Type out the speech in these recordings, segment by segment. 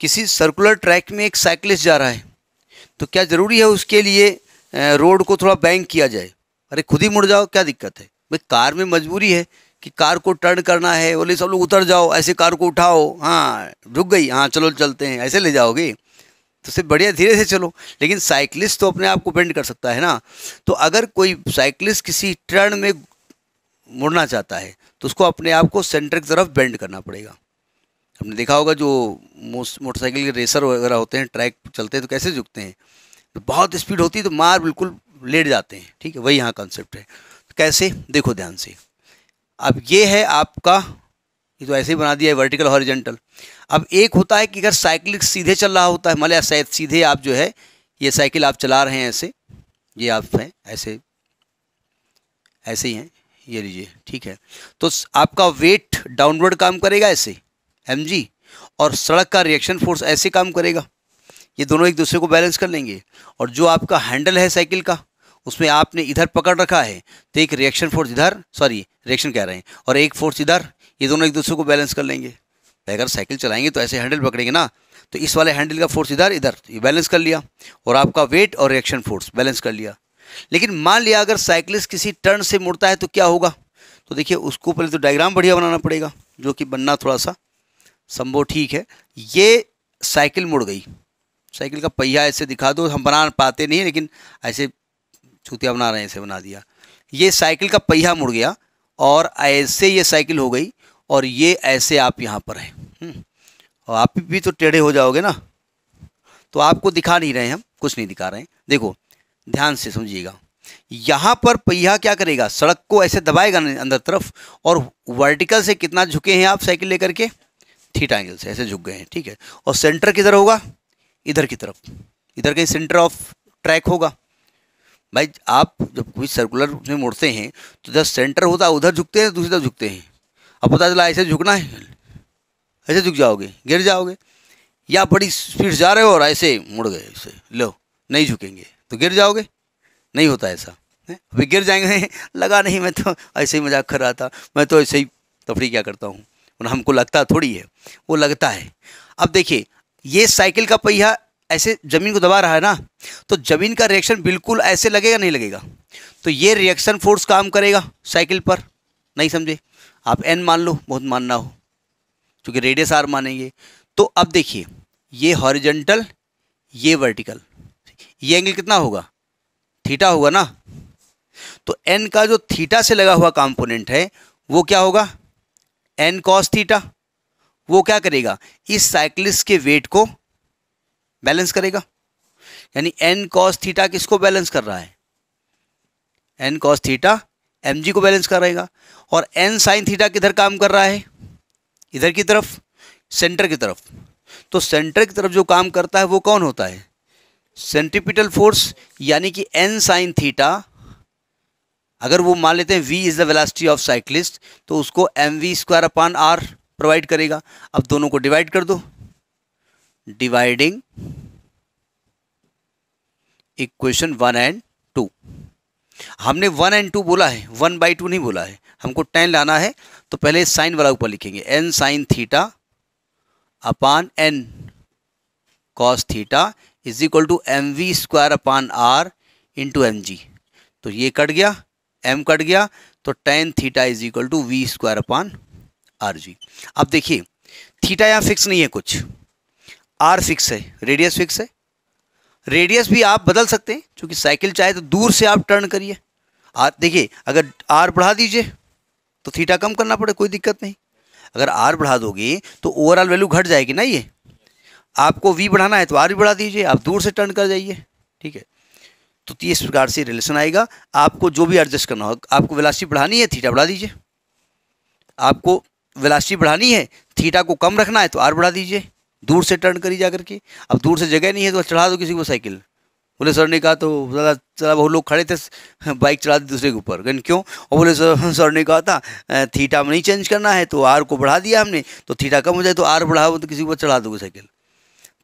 किसी circular track में एक साइकिलिस्ट जा रहा है तो क्या ज़रूरी है उसके लिए रोड को थोड़ा बैंक किया जाए अरे खुद ही मुड़ जाओ क्या दिक्कत है भाई कार में मजबूरी है कि कार को टर्न करना है बोले सब लोग उतर जाओ ऐसे कार को उठाओ हाँ रुक गई हाँ चलो चलते हैं ऐसे ले जाओगे तो सिर्फ बढ़िया धीरे से चलो लेकिन साइकिलिस्ट तो अपने आप को बेंड कर सकता है ना तो अगर कोई साइकिलिस्ट किसी टर्न में मुड़ना चाहता है तो उसको अपने आप को सेंटर की तरफ बेंड करना पड़ेगा हमने देखा होगा जो मोटरसाइकिल के रेसर वगैरह होते हैं ट्रैक चलते हैं तो कैसे झुकते हैं तो बहुत स्पीड होती है तो मार बिल्कुल लेट जाते हैं ठीक है वही यहाँ कॉन्सेप्ट है तो कैसे देखो ध्यान से अब ये है आपका ये तो ऐसे ही बना दिया है वर्टिकल हॉरिजेंटल अब एक होता है कि अगर साइकिल सीधे चल रहा होता है मतलब शायद सीधे आप जो है ये साइकिल आप चला रहे हैं ऐसे ये आप हैं ऐसे ऐसे ही हैं ये लीजिए ठीक है तो आपका वेट डाउनवर्ड काम करेगा ऐसे एम और सड़क का रिएक्शन फोर्स ऐसे काम करेगा ये दोनों एक दूसरे को बैलेंस कर लेंगे और जो आपका हैंडल है साइकिल का उसमें आपने इधर पकड़ रखा है तो एक रिएक्शन फोर्स इधर सॉरी रिएक्शन कह रहे हैं और एक फोर्स इधर ये दोनों एक दूसरे को बैलेंस कर लेंगे तो अगर साइकिल चलाएंगे तो ऐसे हैंडल पकड़ेंगे ना तो इस वाले हैंडल का फोर्स इधर इधर ये बैलेंस कर लिया और आपका वेट और रिएक्शन फोर्स बैलेंस कर लिया लेकिन मान लिया अगर साइकिलिस्ट किसी टर्न से मुड़ता है तो क्या होगा तो देखिए उसको पहले तो डायग्राम बढ़िया बनाना पड़ेगा जो कि बनना थोड़ा सा संभव ठीक है ये साइकिल मुड़ गई साइकिल का पहिया ऐसे दिखा दो हम बना पाते नहीं लेकिन ऐसे चूतिया बना रहे हैं ऐसे बना दिया ये साइकिल का पहिया मुड़ गया और ऐसे ये साइकिल हो गई और ये ऐसे आप यहाँ पर हैं हम्म। और आप भी तो टेढ़े हो जाओगे ना तो आपको दिखा नहीं रहे हम कुछ नहीं दिखा रहे हैं देखो ध्यान से समझिएगा यहाँ पर पहिया क्या करेगा सड़क को ऐसे दबाएगा अंदर तरफ और वर्टिकल से कितना झुके हैं आप साइकिल लेकर के थीटा एंगल से ऐसे झुक गए हैं ठीक है और सेंटर किधर होगा इधर की तरफ इधर कहीं सेंटर ऑफ ट्रैक होगा भाई आप जब कोई सर्कुलर में मुड़ते हैं तो जब सेंटर होता है उधर झुकते हैं तो दूसरी तरफ झुकते हैं अब पता चला ऐसे झुकना है ऐसे झुक जाओगे गिर जाओगे या बड़ी स्पीड जा रहे हो और ऐसे मुड़ गए ऐसे लो नहीं झुकेंगे तो गिर जाओगे नहीं होता ऐसा अभी गिर जाएंगे लगा नहीं मैं तो ऐसे ही मजाक कर रहा था मैं तो ऐसे ही तफरी क्या करता हूँ और हमको लगता थोड़ी है वो लगता है अब देखिए ये साइकिल का पहिया ऐसे ज़मीन को दबा रहा है ना तो ज़मीन का रिएक्शन बिल्कुल ऐसे लगेगा नहीं लगेगा तो ये रिएक्शन फोर्स काम करेगा साइकिल पर नहीं समझे आप एन मान लो बहुत मानना हो क्योंकि रेडियस आर मानेंगे तो अब देखिए ये हॉरिजेंटल ये वर्टिकल ये एंगल कितना होगा थीटा होगा ना तो एन का जो थीटा से लगा हुआ कंपोनेंट है वो क्या होगा एन कॉस थीटा वो क्या करेगा इस साइक्लिस्ट के वेट को बैलेंस करेगा यानी एन कॉस थीटा किसको बैलेंस कर रहा है N cos theta M G को बैलेंस करेगा और एन साइन थीटा किधर काम कर रहा है इधर की तरफ सेंटर की तरफ तो सेंटर की तरफ जो काम करता है वो कौन होता है सेंट्रिपिटल फोर्स यानी कि एन साइन थीटा अगर वो मान लेते हैं v is the velocity of cyclist तो उसको M V square upon R provide करेगा अब दोनों को डिवाइड कर दो dividing equation one and two हमने वन एंड टू बोला है वन बाई टू नहीं बोला है हमको टेन लाना है तो पहले साइन वाला ऊपर लिखेंगे N sine theta upon N cos theta is equal to M V square upon R into M G तो ये कट गया एम कट गया तो tan theta is equal to V square upon R G अब देखिए theta यहाँ fix नहीं है कुछ आर फिक्स है रेडियस फिक्स है रेडियस भी आप बदल सकते हैं क्योंकि साइकिल चाहे तो दूर से आप टर्न करिए आर देखिए अगर आर बढ़ा दीजिए तो थीटा कम करना पड़े कोई दिक्कत नहीं अगर आर बढ़ा दोगे तो ओवरऑल वैल्यू घट जाएगी ना ये आपको वी बढ़ाना है तो आर भी बढ़ा दीजिए आप दूर से टर्न कर जाइए ठीक है तो इस प्रकार से रिलेशन आएगा आपको जो भी एडजस्ट करना हो आपको वेलासिटी बढ़ानी है थीटा बढ़ा दीजिए आपको वेलासिटी बढ़ानी है थीटा को कम रखना है तो आर बढ़ा दीजिए दूर से टर्न करी जा करके अब दूर से जगह नहीं है तो चढ़ा दो किसी को साइकिल बोले सर ने कहा तो ज़्यादा चला बहुत लोग खड़े थे बाइक चला दी दूसरे के ऊपर गन क्यों और बोले सर सर ने कहा था थीटा में नहीं चेंज करना है तो आर को बढ़ा दिया हमने तो थीटा कम हो जाए तो आर बढ़ाओ तो किसी को चढ़ा दोगे साइकिल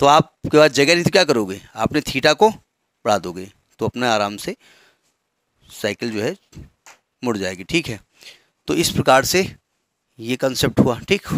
तो आपके पास जगह नहीं तो क्या करोगे आपने थीटा को बढ़ा दोगे तो अपना आराम से साइकिल जो है मुड़ जाएगी ठीक है तो इस प्रकार से ये कंसेप्ट हुआ ठीक